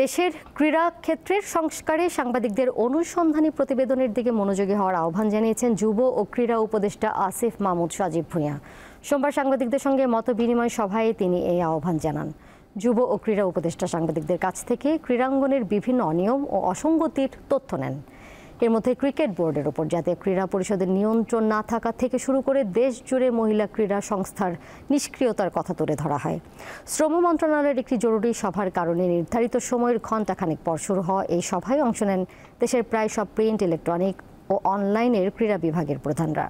দেশের ক্রীড়া ক্ষেত্রের সংস্কারে সাংবাদিকদের অনুসন্ধানী প্রতিবেদনের দিকে মনোযোগী হওয়ার আহ্বান জানিয়েছেন যুব ও ক্রীড়া উপদেষ্টা আসিফ মাহমুদ সাজিব ভূঁইয়া সোমবার সাংবাদিকদের সঙ্গে মত বিনিময় সভায় তিনি এই আহ্বান জানান যুব ও ক্রীড়া উপদেষ্টা সাংবাদিকদের কাছ থেকে ক্রীড়াঙ্গনের বিভিন্ন অনিয়ম ও অসঙ্গতির তথ্য নেন এর মধ্যে ক্রিকেট বোর্ডের ওপর জাতীয় ক্রীড়া পরিষদের নিয়ন্ত্রণ না থাকা থেকে শুরু করে দেশ জুড়ে মহিলা ক্রীড়া সংস্থার নিষ্ক্রিয়তার কথা তুলে ধরা হয় শ্রম মন্ত্রণালয়ের একটি জরুরি সভার কারণে নির্ধারিত সময়ের ঘণ্টাখানেক পর শুরু হওয়া এই সভায় অংশ নেন দেশের প্রায় সব প্রিন্ট ইলেকট্রনিক ও অনলাইনের ক্রীড়া বিভাগের প্রধানরা